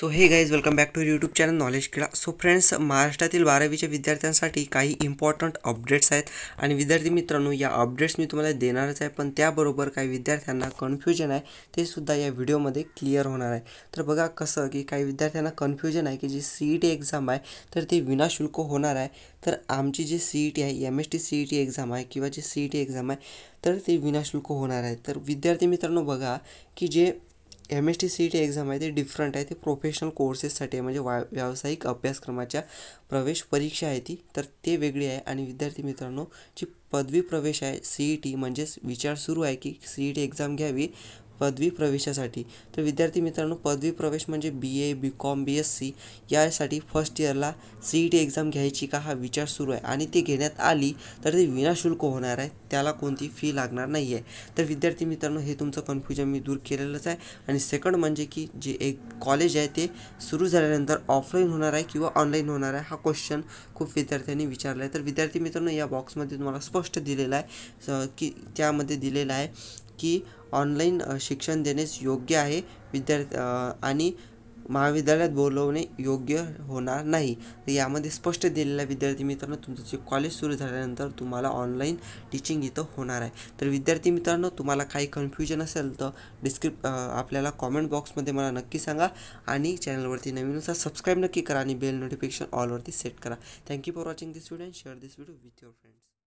so hey guys welcome back to YouTube channel knowledge Krida so friends महाराष्ट्रातील विद्यार्थ्या का ही important updates हैं आणि विद्यार्थी मित्रांनो या अपडेट्स मी तुम्हाला देणारच आहे पण त्याबरोबर काही विद्यार्थ्यांना कन्फ्युजन आहे ते सुद्धा या व्हिडिओमध्ये क्लिअर होणार है तो बगा कसं कि काही विद्यार्थ्यांना कन्फ्युजन आहे की जी सी ई टी एक्झाम आहे तर ती विनाशुल्क होणार आहे तर आमची जी सी ई टी आहे M S T C E T exam है कि जी सी ई टी एक्झाम आहे तर ती विनाशुल्क होणार है तो विद्यार्थी मित्रों बगा कि जे M S T C T exam आहे ते डिफरंट आहे ते प्रोफेशनल कोर्सेससाठी म्हणजे वा व्यावसायिक अभ्यासक्रमाच्या प्रवेश परीक्षा आहे ती तर ते वेगळी आहे आणि विद्यार्थी मित्रांनो जी पदवी प्रवेश आहे सी ई टी म्हणजेच विचार सुरू आहे की सी ई टी एक्झाम घ्यावी पदवी प्रवेशासाठी तर विद्यार्थी मित्रांनो पदवी प्रवेश म्हणजे B A B com B S C यासाठी फर्स्ट इयरला सी ई टी एक्झाम घ्यायची का हा विचार सुरू आहे आणि ते घेण्यात आली तर ते विनाशुल्क होणार आहे त्याला कोणती फी लागणार नाही आहे तर विद्यार्थी मित्रांनो हे तुमचं कन्फ्युजन मी दूर केलेलंच आहे आणि सेकंड म्हणजे की जे एक कॉलेज आहे ते सुरू झाल्यानंतर ऑफलाईन होणार आहे किंवा ऑनलाईन होणार आहे हा क्वेश्चन खूप विद्यार्थ्यांनी विचारला आहे तर विद्यार्थी मित्रांनो या बॉक्समध्ये तुम्हाला स्पष्ट दिलेला आहे की त्यामध्ये दिलेला आहे की ऑनलाइन शिक्षण देण्यास योग्य है विद्या महाविद्यालय बोलवने योग्य होना नहीं तर स्पष्ट दिल्ली विद्यार्थी मित्रांनो तुमचं जे कॉलेज सुरू झाल्यानंतर तुम्हाला ऑनलाईन टीचिंग इथं होणार है तो विद्यार्थी तुम्हारा का ही कन्फ्यूजन अल तो डिस्क्रिप आपल्याला कॉमेंट बॉक्समध्ये मला नक्की संगा आणि चॅनलवरती नवीन असा सबस्क्राईब नक्की करा आणि बेल नोटिफिकेशन ऑलवरती सेट करा you for watching this video and share this video with your friends